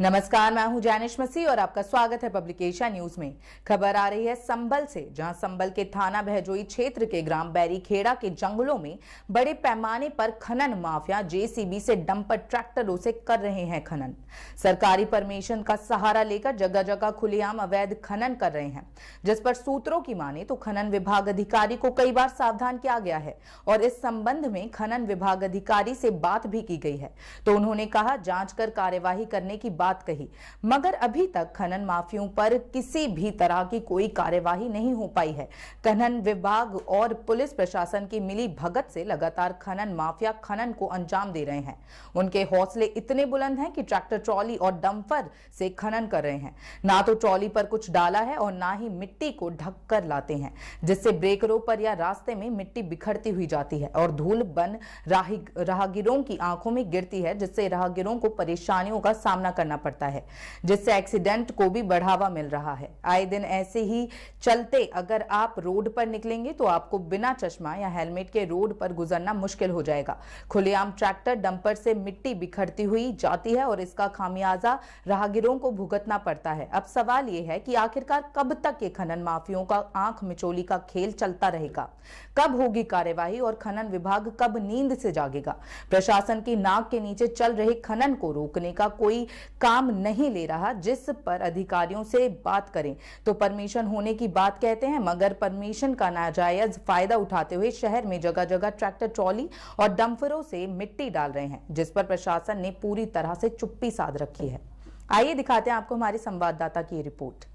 नमस्कार मैं हूं जैनिश मसीह और आपका स्वागत है पब्लिकेशन न्यूज में खबर आ रही है संबल से जहां संबल के थाना बहजोई क्षेत्र के ग्राम बैरीखेड़ा के जंगलों में बड़े पैमाने पर खनन माफिया जेसीबी से डंपर ट्रैक्टरों से कर रहे हैं खनन सरकारी परमिशन का सहारा लेकर जगह जगह खुलेआम अवैध खनन कर रहे हैं जिस पर सूत्रों की माने तो खनन विभाग अधिकारी को कई बार सावधान किया गया है और इस संबंध में खनन विभाग अधिकारी से बात भी की गई है तो उन्होंने कहा जांच कर कार्यवाही करने की बात कही मगर अभी तक खनन माफियों पर किसी भी तरह की कोई कार्यवाही नहीं हो पाई है खनन विभाग और पुलिस प्रशासन की मिली भगत से लगातार खनन माफिया खनन को अंजाम दे रहे हैं उनके हौसले इतने बुलंद हैं कि ट्रैक्टर ट्रॉली और डम्फर से खनन कर रहे हैं ना तो ट्रॉली पर कुछ डाला है और ना ही मिट्टी को ढक कर लाते हैं जिससे ब्रेक पर या रास्ते में मिट्टी बिखरती हुई जाती है और धूल बन राहगीरों की आंखों में गिरती है जिससे राहगीरों को परेशानियों का सामना करना करना पड़ता है जिससे एक्सीडेंट को भी बढ़ावा मिल रहा है आए दिन ऐसे ही चलते अगर आप रोड पर निकलेंगे तो आपको बिना चश्मा या हेलमेट के रोड पर गुजरना मुश्किल हो जाएगा खुलेआम ट्रैक्टर डंपर से मिट्टी बिखरती हुई जाती है और इसका खामियाजा राहगीरों को भुगतना पड़ता है अब सवाल यह है कि आखिरकार कब तक ये खनन माफियों का आंख मिचोली का खेल चलता रहेगा कब होगी कार्यवाही और खनन विभाग कब नींद से जागेगा प्रशासन की नाक के नीचे चल रहे खनन को रोकने का कोई काम नहीं ले रहा जिस पर अधिकारियों से बात करें तो परमिशन होने की बात कहते हैं मगर परमिशन का नाजायज फायदा उठाते हुए शहर में जगह जगह ट्रैक्टर ट्रॉली और डम्फरों से मिट्टी डाल रहे हैं जिस पर प्रशासन ने पूरी तरह से चुप्पी साध रखी है आइए दिखाते हैं आपको हमारे संवाददाता की रिपोर्ट